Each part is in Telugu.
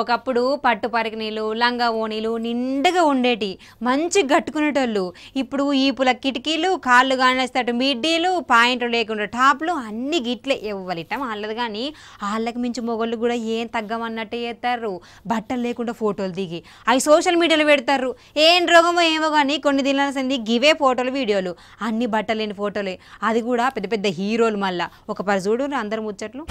ఒకప్పుడు పట్టు పరికినీలు లంగా ఓణీలు నిండుగా ఉండేటి మంచి గట్టుకునేటోళ్ళు ఇప్పుడు ఈపుల కిటికీలు కాళ్ళు కానేస్తాడు మిడ్డీలు పాయింట్లు లేకుండా టాప్లు అన్ని గిట్లే ఇవ్వలిటం వాళ్ళది కానీ వాళ్ళకి మించి మొగళ్ళు కూడా ఏం తగ్గమన్నట్టు చేస్తారు బట్టలు లేకుండా ఫోటోలు దిగి అవి సోషల్ మీడియాలో పెడతారు ఏం రోగమో ఏమో కానీ కొన్ని దినాల గివే ఫోటోలు వీడియోలు అన్ని బట్టలు లేని ఫోటోలే అది కూడా పెద్ద పెద్ద హీరోలు మళ్ళా ఒక పరి చూడు అందరు ముచ్చట్లు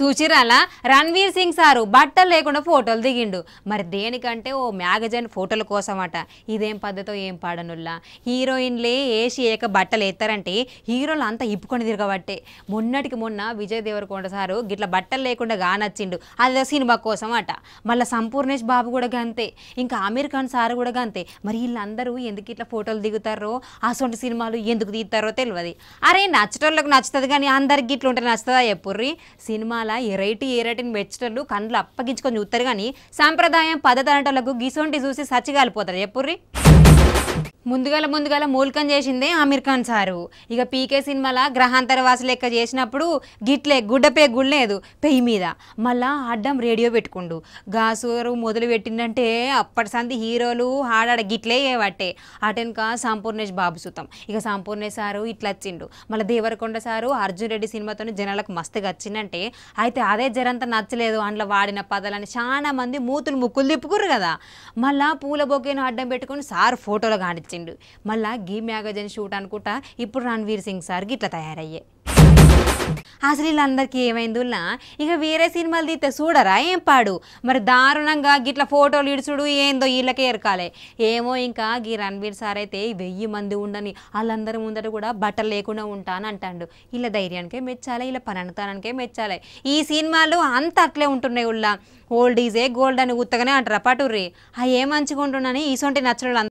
సూచిరాల రణ్వీర్ సింగ్ సారు బట్టలు లేకుండా ఫోటోలు దిగిండు మరి దేనికంటే ఓ మ్యాగజైన్ ఫోటోల కోసం అట ఇదేం పద్ధతో ఏం పాడనుల్లా హీరోయిన్లే ఏసి ఏక బట్టలు ఎత్తారంటే హీరోలు అంతా ఇప్పుకొని తిరగబట్టే మొన్నటికి మొన్న విజయ్ దేవరకొండ సారు గిట్ల బట్టలు లేకుండా గానొచ్చిండు అది సినిమా కోసం అట మళ్ళీ సంపూర్ణేష్ బాబు కూడా గంతే ఇంకా ఆమీర్ ఖాన్ సార్ కూడా గంతే మరి వీళ్ళందరూ ఎందుకు ఇట్లా ఫోటోలు దిగుతారో అసొంటి సినిమాలు ఎందుకు తీస్తారో తెలియదు అరే నచ్చటోళ్ళకు నచ్చుతుంది కానీ అందరికి ఇట్లా ఉంటే నచ్చుతుందా ఎప్పుర్రీ సినిమాల ఎరైటీ ఎరైటీని మెచ్చటోళ్ళు కండ్లు అప్పగించుకొని చూస్తారు కానీ సాంప్రదాయం పద అనేటోళ్ళకు గీసోంటి చూసి సచ్చిగాలిపోతారు చెప్పుర్రీ ముందుగాల ముందుగాల మూల్కం చేసిందే ఆమిర్ ఖాన్ సారు ఇక పీకే సినిమాల వాసు లెక్క చేసినప్పుడు గిట్లే గుడ్డపే గుడ్లేదు పెయ్యి మీద మళ్ళా అడ్డం రేడియో పెట్టుకుండు గాసూరు మొదలు పెట్టిందంటే అప్పటి సంది హీరోలు ఆడాడ గిట్లే ఏవట్టే అటెన్క సంపూర్ణేష్ బాబు సుతం ఇక సంపూర్ణేష్ సారు ఇట్లా వచ్చిండు మళ్ళీ దేవరకొండ సారు అర్జున్ రెడ్డి సినిమాతో జనాలకు మస్తుగా వచ్చిందంటే అయితే అదే జరంత నచ్చలేదు అందులో వాడిన పదాలని చాలా మంది మూతులు ముక్కులు తిప్పుకురు కదా మళ్ళా పూల బొగ్గేను అడ్డం పెట్టుకుని సార్ ఫోటోలు రానిచ్చిండు మళ్ళా గీ మ్యాగజైన్ షూట్ అనుకుంటా ఇప్పుడు రణ్వీర్ సింగ్ సార్ గిట్ల తయారయ్యే అసలు వీళ్ళందరికీ ఏమైందిలా ఇక వేరే సినిమాలు తీస్తే చూడరా ఏం పాడు మరి దారుణంగా గిట్ల ఫోటోలు ఇడుచుడు ఏందో వీళ్ళకే ఎరకాలే ఏమో ఇంకా గీ రణ్వీర్ సార్ అయితే వెయ్యి మంది ఉండని వాళ్ళందరి ముందర కూడా బట్టలు లేకుండా ఉంటాను అంటాడు వీళ్ళ ధైర్యానికే మెచ్చాలి వీళ్ళ అనుతానికే మెచ్చాలి ఈ సినిమాలు అంత అట్లే ఉంటున్నాయి ఉళ్ళ ఓల్డ్ ఈజే గోల్డ్ అని ఉత్తగానే అంటారు పటుర్రి ఆ ఏం మంచిగా ఉంటున్నాను ఈసొంటి నచ్చడం